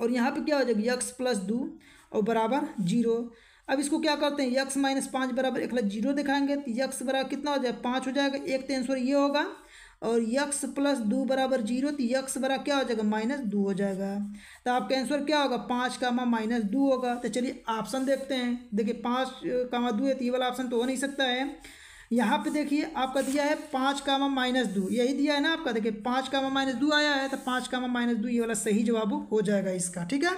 और यहाँ पर क्या हो जाएगा यक्स प्लस दो और बराबर जीरो अब इसको क्या करते हैं यक्स माइनस पाँच बराबर एक जीरो दिखाएंगे तो यक्स बराबर कितना हो जाए पाँच हो जाएगा एक तो आंसर ये होगा और यक्स प्लस दो बराबर जीरो तो यक्स बराबर क्या हो जाएगा माइनस दो हो जाएगा तो आपका आंसर क्या होगा पाँच कामा माइनस दो होगा तो चलिए ऑप्शन देखते हैं देखिए पाँच कामा दो है तो ये वाला ऑप्शन तो हो नहीं सकता है यहाँ पे देखिए आपका दिया है पाँच कामा माइनस दो यही दिया है ना आपका देखिए पाँच कामा माइनस दो आया है तो पाँच कामा माइनस दो ये वाला सही जवाब हो जाएगा इसका ठीक है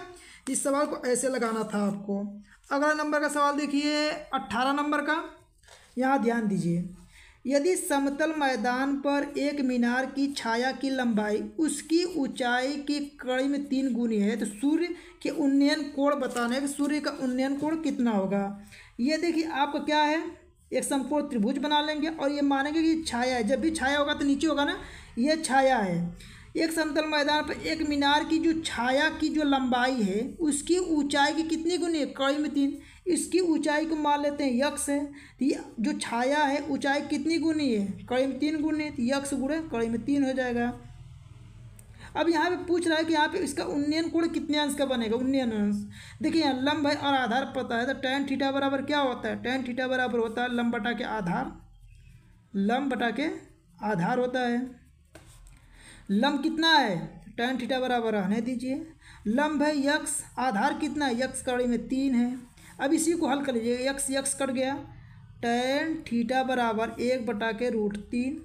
इस सवाल को ऐसे लगाना था आपको अगला नंबर का सवाल देखिए अट्ठारह नंबर का यहाँ ध्यान दीजिए यदि समतल मैदान पर एक मीनार की छाया की लंबाई उसकी ऊंचाई की कड़ी में तीन गुनी है तो सूर्य के उन्नयन कोण बताने कि सूर्य का उन्नयन कोण कितना होगा ये देखिए आपका क्या है एक समकोण त्रिभुज बना लेंगे और ये मानेंगे कि छाया है जब भी छाया होगा तो नीचे होगा ना ये छाया है एक समतल मैदान पर एक मीनार की जो छाया की जो लंबाई है उसकी ऊंचाई की कितनी गुनी है कड़ी में तीन इसकी ऊंचाई को मान लेते हैं यक्ष है तो जो छाया है ऊंचाई कितनी गुनी है कड़ी में तीन गुनी है तो यक्ष गुणे कड़ी में तीन हो जाएगा अब यहाँ पे पूछ रहा है कि यहाँ पे इसका उन्नयन कोण कितने अंश का बनेगा उन्नयन अंश देखिए यहाँ लंब है और आधार पता है तो टेन थीटा बराबर क्या होता है टेन थीटा बराबर होता है लंब बटा के आधार लंब बटा के आधार होता है लम्ब कितना है टेन थीटा बराबर रहने दीजिए लम्ब है यक्स आधार कितना है यक्स कड़ी में तीन है अब इसी को हल कर लीजिए यक्स यक्स कट गया टेन थीटा बराबर एक बटा के रूट तीन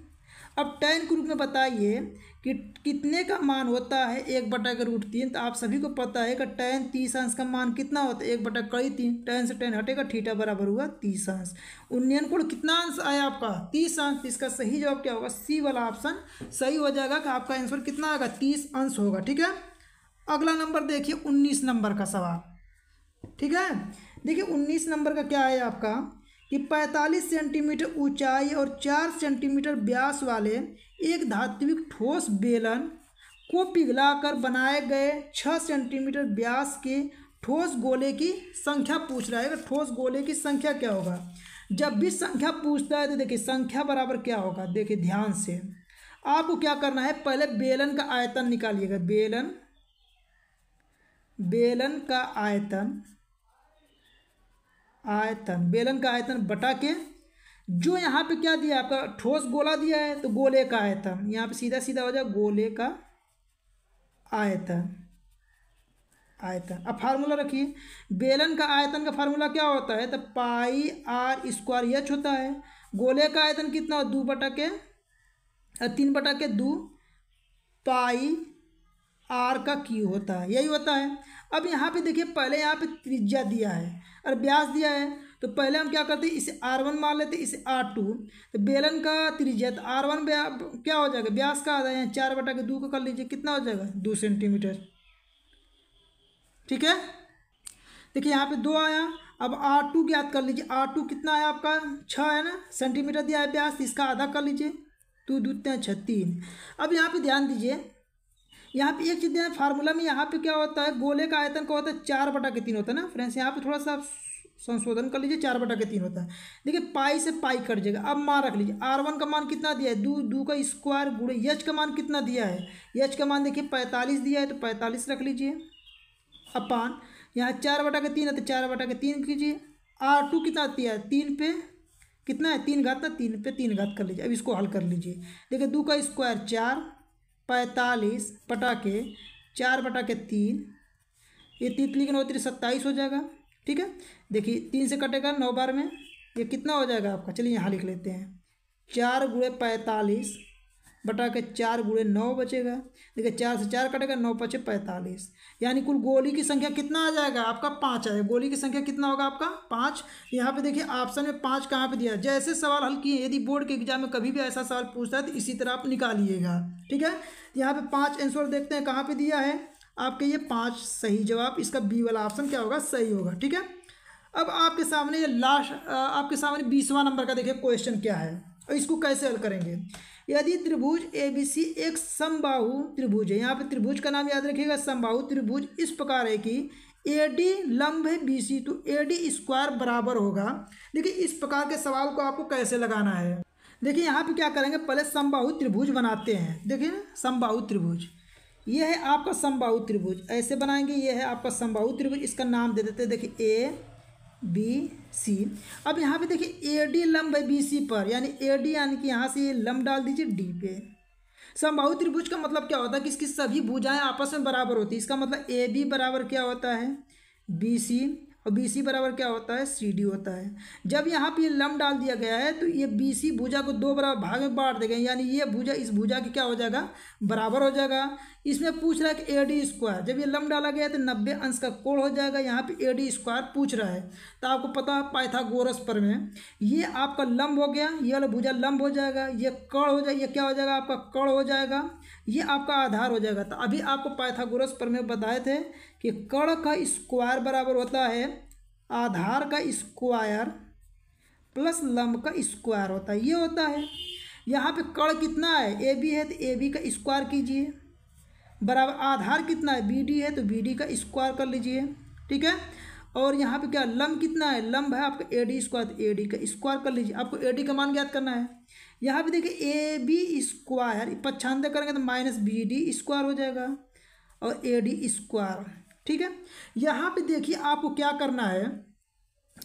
अब टेन के रूप में बताइए कि कितने का मान होता है एक बटा के रूट तीन तो आप सभी को पता है कि टेन तीस अंश का मान कितना होता है एक बटा कई तीन टेन से टेन हटेगा ठीठा बराबर हुआ तीस अंश उन्नयन कुल कितना अंश आया आपका तीस अंश इसका सही जवाब क्या होगा सी वाला ऑप्शन सही हो जाएगा कि आपका आंसर कितना आएगा तीस अंश होगा ठीक है अगला नंबर देखिए उन्नीस नंबर का सवाल ठीक है देखिए उन्नीस नंबर का क्या है आपका कि 45 सेंटीमीटर ऊंचाई और 4 सेंटीमीटर व्यास वाले एक धात्विक ठोस बेलन को पिघलाकर बनाए गए 6 सेंटीमीटर व्यास के ठोस गोले की संख्या पूछ रहा है तो ठोस गोले की संख्या क्या होगा जब भी संख्या पूछता है तो देखिए संख्या बराबर क्या होगा देखिए ध्यान से आपको क्या करना है पहले बेलन का आयतन निकालिएगा बेलन बेलन का आयतन आयतन बेलन का आयतन बटा के जो यहाँ पे क्या दिया आपका ठोस गोला दिया है तो गोले का आयतन यहाँ पे सीधा सीधा हो जाए गोले का आयतन आयतन अब फार्मूला रखिए बेलन का आयतन का फार्मूला क्या होता है तो पाई आर स्क्वायर एच होता है गोले का आयतन कितना हो दो बटा के तीन बटा के दो पाई आर का क्यू होता है यही होता है अब यहाँ पे देखिए पहले यहाँ पे त्रिज्या दिया है और ब्यास दिया है तो पहले हम क्या करते हैं इसे आर वन मान लेते हैं इसे आर टू तो बेलन का त्रिज्या तो आर वन क्या हो जाएगा ब्यास का आधा यहाँ चार बटा के दो का कर लीजिए कितना हो जाएगा दो सेंटीमीटर ठीक है देखिए यहाँ पे दो आया अब आर टू ज्ञात कर लीजिए आर टू कितना आया आपका छः है ना सेंटीमीटर दिया है ब्यास इसका आधा कर लीजिए तो दूते हैं छः तीन अब यहाँ पे ध्यान दीजिए यहाँ पे एक चीज़ देना फार्मूला में यहाँ पे क्या होता है गोले का आयतन क्या होता है चार बटा के तीन होता है ना फ्रेंड्स यहाँ पे थोड़ा सा संशोधन कर लीजिए चार बटा के तीन होता है देखिए पाई से पाई कट जाएगा अब मान रख लीजिए आर वन का मान कितना दिया है दो दो का स्क्वायर गुड़े यच का मान कितना दिया है यच का मान देखिए पैंतालीस दिया है तो पैंतालीस रख लीजिए अपान यहाँ चार बटा के तीन है तो चार बटा के तीन कीजिए आर टू कितना दिया है तीन पे कितना है तीन घात ना तीन पे तीन घात कर लीजिए अब इसको हल कर लीजिए देखिए दो का स्क्वायर चार पैंतालीस बटा के चार बटा के तीन ये तीन तीन नौ तीन सत्ताईस हो जाएगा ठीक है देखिए तीन से कटेगा नौ बार में ये कितना हो जाएगा आपका चलिए यहाँ लिख लेते हैं चार गुड़े पैंतालीस बटा के चार गुड़े नौ बचेगा देखिए चार से चार कटेगा नौ पचे पैंतालीस यानी कुल गोली की संख्या कितना आ जाएगा आपका पाँच आएगा गोली की संख्या कितना होगा आपका पाँच यहाँ पे देखिए ऑप्शन में पाँच कहाँ पे दिया जैसे सवाल हल किए यदि बोर्ड के एग्जाम में कभी भी ऐसा सवाल पूछता है तो इसी तरह आप निकालिएगा ठीक है यहाँ पर पाँच आंसर देखते हैं कहाँ पर दिया है आपके ये पाँच सही जवाब इसका बी वाला ऑप्शन क्या होगा सही होगा ठीक है अब आपके सामने ये लास्ट आपके सामने बीसवा नंबर का देखिए क्वेश्चन क्या है इसको कैसे हल करेंगे यदि त्रिभुज ए बी सी एक समबाहु त्रिभुज है यहाँ पे त्रिभुज का नाम याद रखिएगा समबाहु त्रिभुज इस प्रकार है कि ए डी लंब है बी सी तो ए डी स्क्वायर बराबर होगा देखिए इस प्रकार के सवाल को आपको कैसे लगाना है देखिए यहाँ पे क्या करेंगे पहले समबाहु त्रिभुज बनाते हैं देखिए समबाहु त्रिभुज ये है आपका समबाहु त्रिभुज ऐसे बनाएंगे ये है आपका समबाहु त्रिभुज इसका नाम दे देते हैं देखिए ए बी सी अब यहाँ पे देखिए ए डी लम्ब है बी सी पर यानी ए डी यानी कि यहाँ से ये लम्ब डाल दीजिए डी पे समबाहु त्रिभुज का मतलब क्या होता है कि इसकी सभी भुजाएं आपस में बराबर होती है इसका मतलब ए बी बराबर क्या होता है बी सी और बी सी बराबर क्या होता है सी डी होता है जब यहाँ पे लम डाल दिया गया है तो ये बी सी भुजा को दो बराबर भाग में बांट देगा यानी ये भुजा इस भुजा के क्या हो जाएगा बराबर हो जाएगा इसमें पूछ रहा है कि ए डी स्क्वायर जब ये लम डाला गया तो नब्बे अंश का कोण हो जाएगा यहाँ पे ए डी स्क्वायर पूछ रहा है तो आपको पता है पाइथागोरस पर में ये आपका लंब हो गया ये वाला भुजा लंब हो जाएगा ये कड़ हो जाएगा ये क्या हो जाएगा आपका कड़ हो जाएगा ये आपका आधार हो जाएगा तो अभी आपको पाइथागोरस पर में बताए थे कि कड़ का स्क्वायर बराबर होता है आधार का स्क्वायर प्लस लंब का स्क्वायर होता है ये होता है यहाँ पे कड़ कितना है ए बी है तो ए बी का स्क्वायर कीजिए बराबर आधार कितना है बी डी है तो बी डी का स्क्वायर कर लीजिए ठीक है और यहाँ पे क्या लम्ब कितना है लम्ब है आपका ए डी स्क्वायर तो ए डी का स्क्वायर कर लीजिए आपको ए डी का मान ज्ञात करना है यहाँ पे देखिए ए बी स्क्वायर पच्छानवे करेंगे तो माइनस बी डी स्क्वायर हो जाएगा और ए डी स्क्वायर ठीक है यहाँ पे देखिए आपको क्या करना है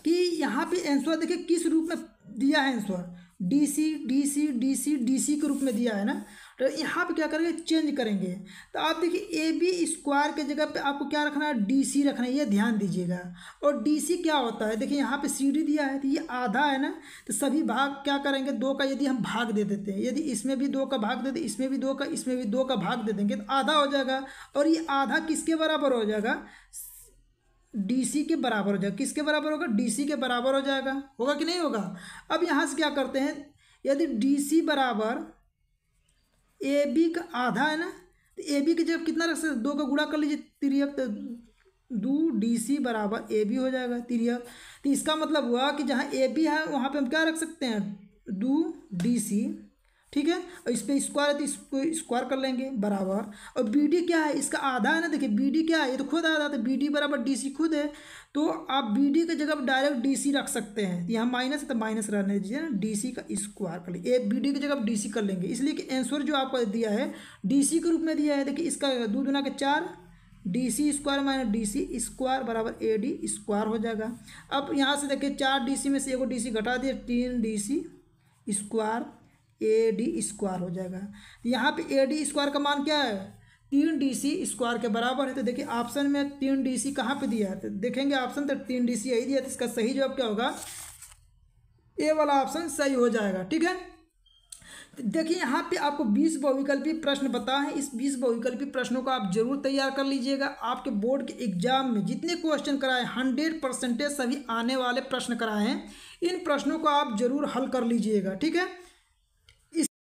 कि यहाँ पे आंसर देखिए किस रूप में दिया है answer D C D C D C D C के रूप में दिया है ना तो यहाँ पे क्या करेंगे चेंज करेंगे तो आप देखिए ए बी स्क्वायर के जगह पे आपको क्या रखना है डी सी रखना है ये ध्यान दीजिएगा और डी सी क्या होता है देखिए यहाँ पे सी डी दिया है तो ये आधा है ना तो सभी भाग क्या करेंगे दो का यदि हम भाग दे देते हैं यदि इसमें भी दो का भाग दे दें इसमें भी दो का इसमें भी दो का भाग दे देंगे तो आधा हो जाएगा और ये आधा किसके बराबर हो जाएगा सी के बराबर हो जाएगा किसके बराबर होगा सी के बराबर हो जाएगा होगा कि नहीं होगा अब यहाँ से क्या करते हैं यदि सी बराबर ए बी का आधा है ना तो ए बी के जब कितना रख सकते दो का गुड़ा कर लीजिए तिरक तो दो डी सी बराबर ए बी हो जाएगा तिरक तो इसका मतलब हुआ कि जहाँ ए बी है वहाँ पे हम क्या रख सकते हैं दो डी सी ठीक है और इस पर स्क्वायर है तो इसको स्क्वायर कर लेंगे बराबर और बी डी क्या है इसका आधा है ना देखिए बी डी क्या है ये तो खुद आधा तो बी डी बराबर डी सी खुद है तो आप बी डी की जगह डायरेक्ट डी सी रख सकते हैं यहाँ माइनस है तो माइनस रहने दीजिए ना डी सी का स्क्वायर कर लेंगे बी डी की जगह डी सी कर लेंगे इसलिए कि आंसर जो आपको दिया है डी सी के रूप में दिया है देखिए इसका दो दुना के चार D C square minus D C square बराबर ए डी स्क्वायर हो जाएगा अब यहाँ से देखिए चार डी सी में से एगो डी सी घटा दिए तीन D C square A D square हो जाएगा यहाँ पे ए डी स्क्वायर का मान क्या है तीन डी सी स्क्वायर के बराबर है तो देखिए ऑप्शन में तीन डी सी कहाँ पर दिया है तो देखेंगे ऑप्शन तो तीन डी सी यही दिया तो इसका सही जवाब क्या होगा ए वाला ऑप्शन सही हो जाएगा ठीक है देखिए यहाँ पे आपको 20 बहुविकल्पी प्रश्न बता है इस 20 बहुविकल्पी प्रश्नों को आप जरूर तैयार कर लीजिएगा आपके बोर्ड के एग्जाम में जितने क्वेश्चन कराए हंड्रेड परसेंटेज सभी आने वाले प्रश्न कराए हैं इन प्रश्नों को आप जरूर हल कर लीजिएगा ठीक है